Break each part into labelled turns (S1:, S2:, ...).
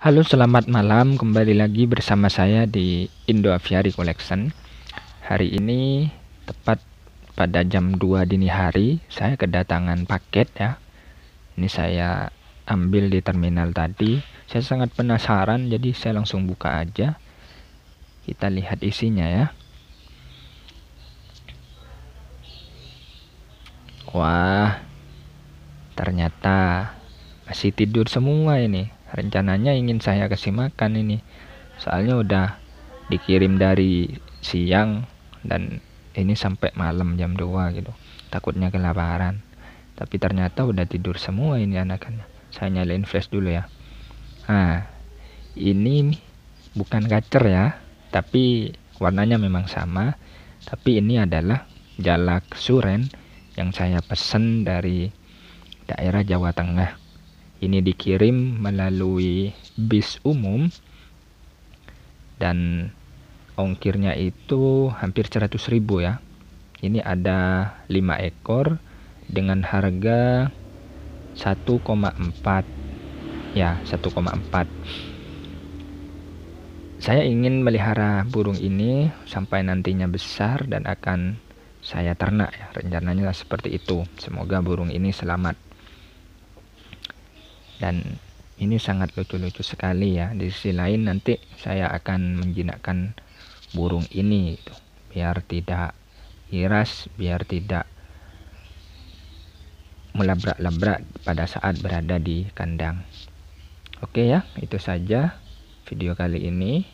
S1: Halo, selamat malam. Kembali lagi bersama saya di Indo Aviary Collection. Hari ini tepat pada jam 2 dini hari, saya kedatangan paket ya. Ini saya ambil di terminal tadi. Saya sangat penasaran jadi saya langsung buka aja. Kita lihat isinya ya. Wah. Ternyata masih tidur semua ini rencananya ingin saya kasih makan ini soalnya udah dikirim dari siang dan ini sampai malam jam 2 gitu takutnya kelaparan tapi ternyata udah tidur semua ini anakannya saya nyalain flash dulu ya nah ini bukan kacer ya tapi warnanya memang sama tapi ini adalah jalak suren yang saya pesen dari daerah Jawa Tengah ini dikirim melalui bis umum dan ongkirnya itu hampir 100 ribu ya ini ada 5 ekor dengan harga 1,4 ya 1,4 saya ingin melihara burung ini sampai nantinya besar dan akan saya ternak ya rencananya seperti itu semoga burung ini selamat dan ini sangat lucu-lucu sekali ya di sisi lain nanti saya akan menjinakkan burung ini gitu. biar tidak iras biar tidak melabrak-labrak pada saat berada di kandang oke ya itu saja video kali ini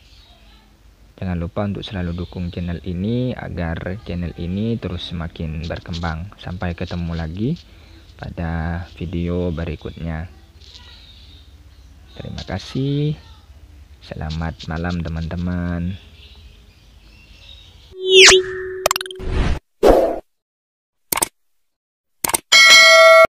S1: jangan lupa untuk selalu dukung channel ini agar channel ini terus semakin berkembang sampai ketemu lagi pada video berikutnya Terima kasih. Selamat malam teman-teman.